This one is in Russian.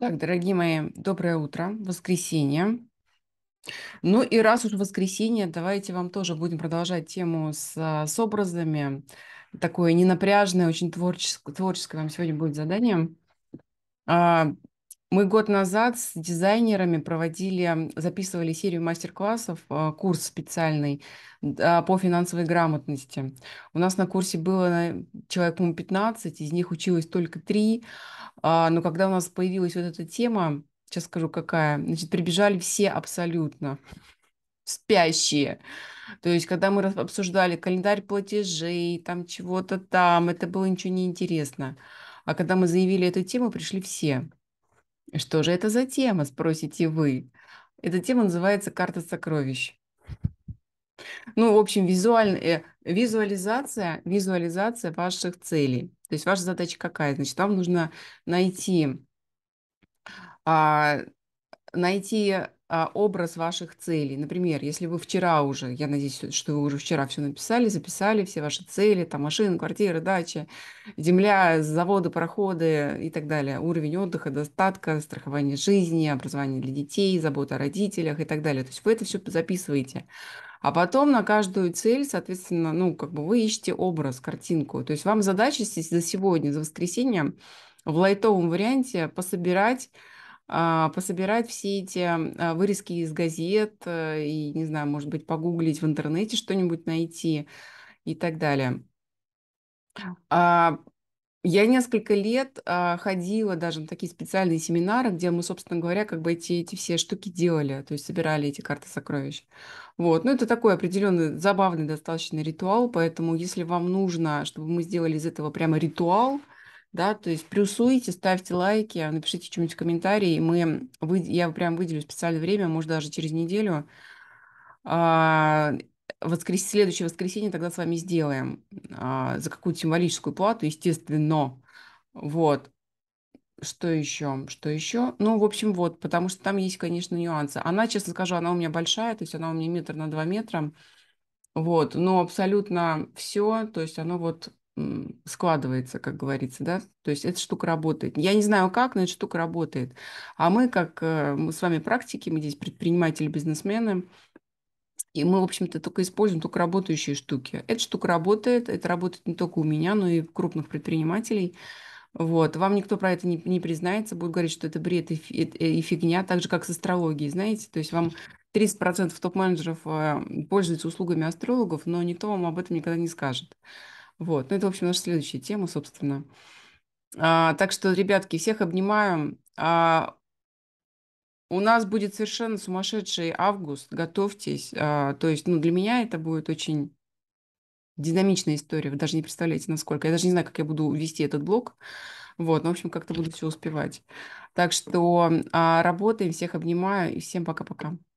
Так, дорогие мои, доброе утро, воскресенье. Ну и раз уж воскресенье, давайте вам тоже будем продолжать тему с, а, с образами. Такое ненапряжное, очень творческое, творческое вам сегодня будет задание. А, мы год назад с дизайнерами проводили, записывали серию мастер-классов, а, курс специальный по финансовой грамотности. У нас на курсе было человек, по-моему, 15, из них училось только 3. А, но когда у нас появилась вот эта тема, сейчас скажу какая, значит, прибежали все абсолютно спящие. То есть, когда мы обсуждали календарь платежей, там чего-то там, это было ничего не интересно. А когда мы заявили эту тему, пришли все. Что же это за тема, спросите вы? Эта тема называется «Карта сокровищ». Ну, в общем, визуаль... Э, визуализация, визуализация ваших целей. То есть ваша задача какая? Значит, вам нужно найти, а, найти а, образ ваших целей. Например, если вы вчера уже, я надеюсь, что вы уже вчера все написали, записали все ваши цели, там машина, квартира, дача, земля, заводы, проходы и так далее, уровень отдыха, достатка, страхование жизни, образование для детей, забота о родителях и так далее. То есть вы это все записываете. А потом на каждую цель, соответственно, ну, как бы вы ищете образ, картинку. То есть вам задача здесь за сегодня, за воскресенье в лайтовом варианте пособирать а, пособирать все эти а, вырезки из газет э, и, не знаю, может быть, погуглить в интернете что-нибудь найти и так далее. А, я несколько лет ходила даже на такие специальные семинары, где мы, собственно говоря, как бы эти, эти все штуки делали, то есть собирали эти карты сокровищ. Вот. но ну, это такой определенный забавный достаточно ритуал, поэтому если вам нужно, чтобы мы сделали из этого прямо ритуал, да, то есть плюсуйте, ставьте лайки, а, напишите что-нибудь в комментарии, мы, вы, я прям выделю специальное время, может, даже через неделю, а, воскрес... следующее воскресенье тогда с вами сделаем а, за какую-то символическую плату, естественно, вот, что еще? Что еще? Ну, в общем, вот, потому что там есть, конечно, нюансы. Она, честно скажу, она у меня большая, то есть она у меня метр на два метра. Вот, но абсолютно все, то есть оно вот складывается, как говорится, да, то есть эта штука работает. Я не знаю как, но эта штука работает. А мы, как э, мы с вами практики, мы здесь предприниматели, бизнесмены, и мы, в общем-то, только используем только работающие штуки. Эта штука работает, это работает не только у меня, но и у крупных предпринимателей. Вот. Вам никто про это не, не признается, будет говорить, что это бред и, и, и фигня, так же, как с астрологией, знаете. То есть вам 30% топ-менеджеров э, пользуются услугами астрологов, но никто вам об этом никогда не скажет. Вот. Ну, это, в общем, наша следующая тема, собственно. А, так что, ребятки, всех обнимаю. А, у нас будет совершенно сумасшедший август, готовьтесь. А, то есть, ну, для меня это будет очень динамичная история. Вы даже не представляете, насколько. Я даже не знаю, как я буду вести этот блог. Вот, ну, в общем, как-то буду все успевать. Так что а, работаем, всех обнимаю и всем пока-пока.